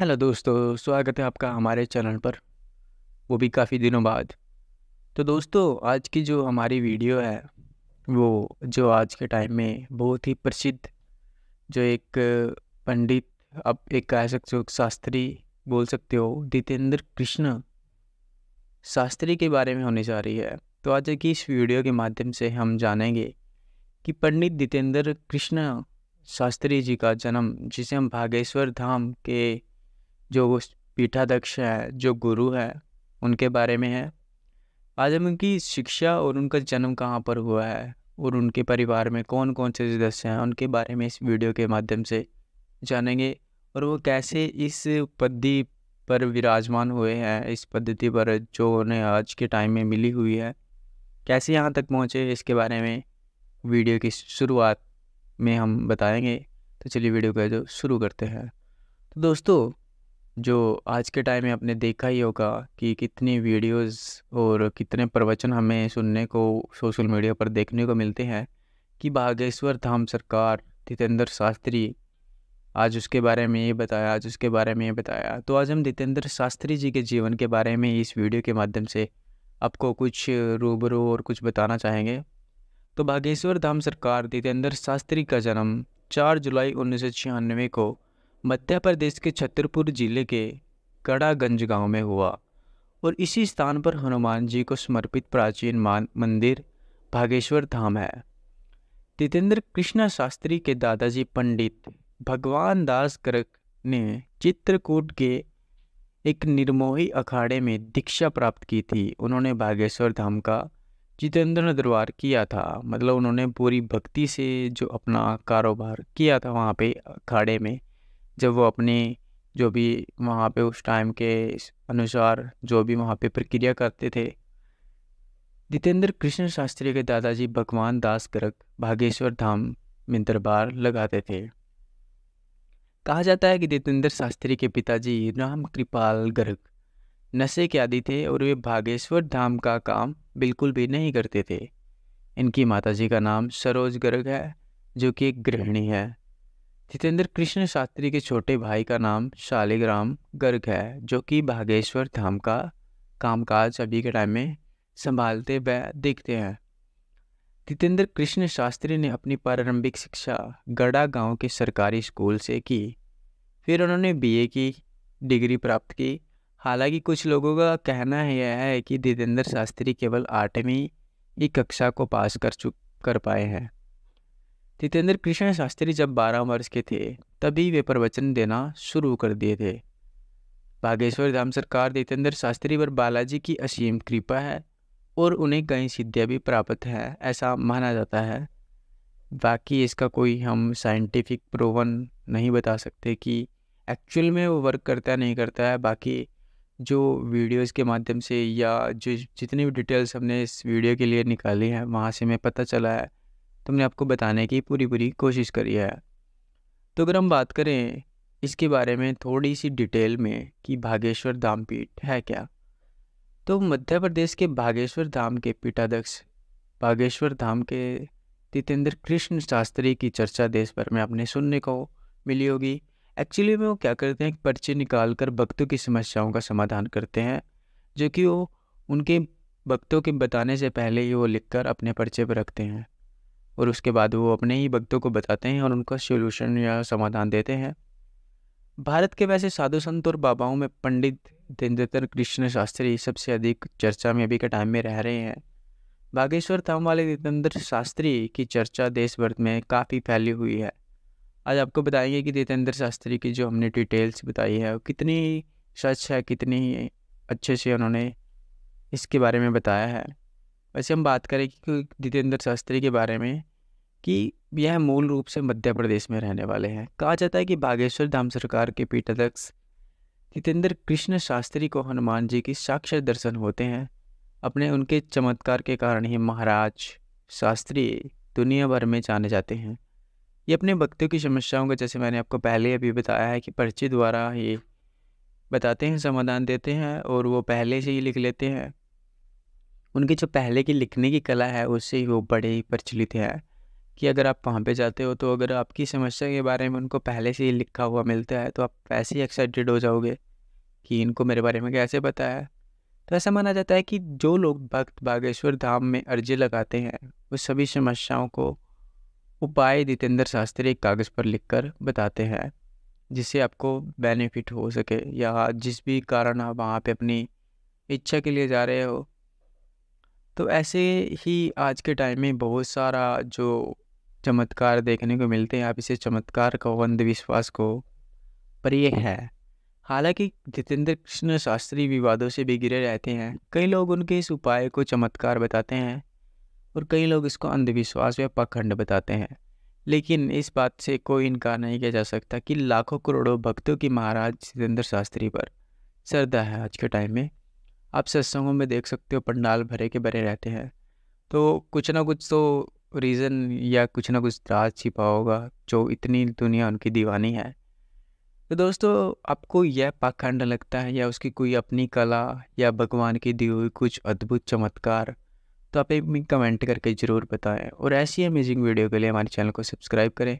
hello दोस्तों स्वागत है आपका हमारे चैनल पर वो भी काफ़ी दिनों बाद तो दोस्तों आज की जो हमारी वीडियो है वो जो आज के टाइम में बहुत ही प्रसिद्ध जो एक पंडित आप एक कह सकते हो शास्त्री बोल सकते हो दितेंद्र कृष्ण शास्त्री के बारे में होने जा रही है तो आज की इस वीडियो के माध्यम से हम जानेंगे कि पंडित जितेंद्र कृष्ण शास्त्री जी का जन्म जिसे हम भागेश्वर धाम के जो पीठाध्यक्ष हैं जो गुरु हैं उनके बारे में है आज हम उनकी शिक्षा और उनका जन्म कहाँ पर हुआ है और उनके परिवार में कौन कौन से सदस्य हैं उनके बारे में इस वीडियो के माध्यम से जानेंगे और वो कैसे इस पद्धति पर विराजमान हुए हैं इस पद्धति पर जो उन्हें आज के टाइम में मिली हुई है कैसे यहाँ तक पहुँचे इसके बारे में वीडियो की शुरुआत में हम बताएंगे तो चलिए वीडियो का जो शुरू करते हैं तो दोस्तों जो आज के टाइम में आपने देखा ही होगा कि कितनी वीडियोस और कितने प्रवचन हमें सुनने को सोशल मीडिया पर देखने को मिलते हैं कि बागेश्वर धाम सरकार जितेंद्र शास्त्री आज उसके बारे में ये बताया आज उसके बारे में ये बताया तो आज हम जितेंद्र शास्त्री जी के जीवन के बारे में इस वीडियो के माध्यम से आपको कुछ रूबरू और कुछ बताना चाहेंगे तो बागेश्वर धाम सरकार जितेंद्र शास्त्री का जन्म चार जुलाई उन्नीस को मध्य प्रदेश के छतरपुर जिले के कड़ागंज गांव में हुआ और इसी स्थान पर हनुमान जी को समर्पित प्राचीन मान मंदिर भागेश्वर धाम है जितेंद्र कृष्णा शास्त्री के दादाजी पंडित भगवान दास करक ने चित्रकूट के एक निर्मोही अखाड़े में दीक्षा प्राप्त की थी उन्होंने भागेश्वर धाम का जितेंद्र दरबार किया था मतलब उन्होंने पूरी भक्ति से जो अपना कारोबार किया था वहाँ पे अखाड़े में जब वो अपनी जो भी वहाँ पे उस टाइम के अनुसार जो भी वहाँ पे प्रक्रिया करते थे जितेंद्र कृष्ण शास्त्री के दादाजी भगवान दास करक भागेश्वर धाम में दरबार लगाते थे कहा जाता है कि जितेंद्र शास्त्री के पिताजी राम कृपाल गर्ग नशे के आदि थे और वे भागेश्वर धाम का काम बिल्कुल भी नहीं करते थे इनकी माताजी का नाम सरोज गर्ग है जो कि एक गृहिणी है जितेंद्र कृष्ण शास्त्री के छोटे भाई का नाम शालिग्राम गर्ग है जो कि बागेश्वर धाम का कामकाज अभी के टाइम में संभालते व देखते हैं जितेंद्र कृष्ण शास्त्री ने अपनी प्रारंभिक शिक्षा गढ़ा गांव के सरकारी स्कूल से की फिर उन्होंने बीए की डिग्री प्राप्त की हालांकि कुछ लोगों का कहना यह है कि जितेंद्र शास्त्री केवल आठवीं ही कक्षा को पास कर चुक कर पाए हैं जितेंद्र कृष्ण शास्त्री जब 12 वर्ष के थे तभी वे प्रवचन देना शुरू कर दिए थे बागेश्वर धाम सरकार जितेंद्र शास्त्री पर बालाजी की असीम कृपा है और उन्हें कई सिद्धियाँ भी प्राप्त है ऐसा माना जाता है बाकी इसका कोई हम साइंटिफिक प्रोवन नहीं बता सकते कि एक्चुअल में वो वर्क करता नहीं करता है बाकी जो वीडियोस के माध्यम से या जो जितनी भी डिटेल्स हमने इस वीडियो के लिए निकाली हैं वहाँ से हमें पता चला है तुमने आपको बताने की पूरी पूरी कोशिश करी है तो अगर हम बात करें इसके बारे में थोड़ी सी डिटेल में कि भागेश्वर धाम पीठ है क्या तो मध्य प्रदेश के भागेश्वर धाम के पीठाध्यक्ष भागेश्वर धाम के जितेंद्र कृष्ण शास्त्री की चर्चा देश भर में आपने सुनने को मिली होगी एक्चुअली में वो क्या करते हैं एक पर्चे निकाल कर भक्तों की समस्याओं का समाधान करते हैं जो कि वो उनके भक्तों के बताने से पहले ही वो लिखकर अपने पर्चे पर रखते हैं और उसके बाद वो अपने ही भक्तों को बताते हैं और उनका सोल्यूशन या समाधान देते हैं भारत के वैसे साधु संत और बाबाओं में पंडित धीरेन्द्र कृष्ण शास्त्री सबसे अधिक चर्चा में अभी के टाइम में रह रहे हैं बागेश्वर धाम वाले जितेंद्र शास्त्री की चर्चा देश भर में काफ़ी फैली हुई है आज आपको बताएंगे कि जितेंद्र शास्त्री की जो हमने डिटेल्स बताई है वो कितनी सच है कितनी अच्छे से उन्होंने इसके बारे में बताया है वैसे हम बात करें कि जितेंद्र शास्त्री के बारे में कि यह मूल रूप से मध्य प्रदेश में रहने वाले हैं कहा जाता है कि बागेश्वर धाम सरकार के पीठाध्यक्ष जितेंद्र कृष्ण शास्त्री को हनुमान जी की साक्षर दर्शन होते हैं अपने उनके चमत्कार के कारण ही महाराज शास्त्री दुनिया भर में जाने जाते हैं ये अपने भक्तों की समस्याओं का जैसे मैंने आपको पहले अभी बताया है कि पर्ची द्वारा ये बताते हैं समाधान देते हैं और वो पहले से ही लिख लेते हैं उनकी जो पहले की लिखने की कला है उससे ही वो बड़े ही प्रचलित है कि अगर आप वहाँ पे जाते हो तो अगर आपकी समस्या के बारे में उनको पहले से ही लिखा हुआ मिलता है तो आप वैसे ही एक्साइटेड हो जाओगे कि इनको मेरे बारे में कैसे पता है तो ऐसा माना जाता है कि जो लोग भक्त बागेश्वर धाम में अर्जी लगाते हैं वो सभी समस्याओं को उपाय दितेंद्र शास्त्री एक कागज़ पर लिख बताते हैं जिससे आपको बेनिफिट हो सके या जिस भी कारण आप वहाँ पर अपनी इच्छा के लिए जा रहे हो तो ऐसे ही आज के टाइम में बहुत सारा जो चमत्कार देखने को मिलते हैं आप इसे चमत्कार को अंधविश्वास को पर यह है हालांकि जितेंद्र कृष्ण शास्त्री विवादों से भी गिरे रहते हैं कई लोग उनके इस उपाय को चमत्कार बताते हैं और कई लोग इसको अंधविश्वास या पखंड बताते हैं लेकिन इस बात से कोई इनकार नहीं किया जा सकता कि लाखों करोड़ों भक्तों की महाराज जितेंद्र शास्त्री पर श्रद्धा है आज के टाइम में आप सत्संगों में देख सकते हो पंडाल भरे के भरे रहते हैं तो कुछ ना कुछ तो रीज़न या कुछ ना कुछ राज छिपा होगा जो इतनी दुनिया उनकी दीवानी है तो दोस्तों आपको यह पाखंड लगता है या उसकी कोई अपनी कला या भगवान की दी हुई कुछ अद्भुत चमत्कार तो आप एक कमेंट करके ज़रूर बताएं और ऐसी अमेजिंग वीडियो के लिए हमारे चैनल को सब्सक्राइब करें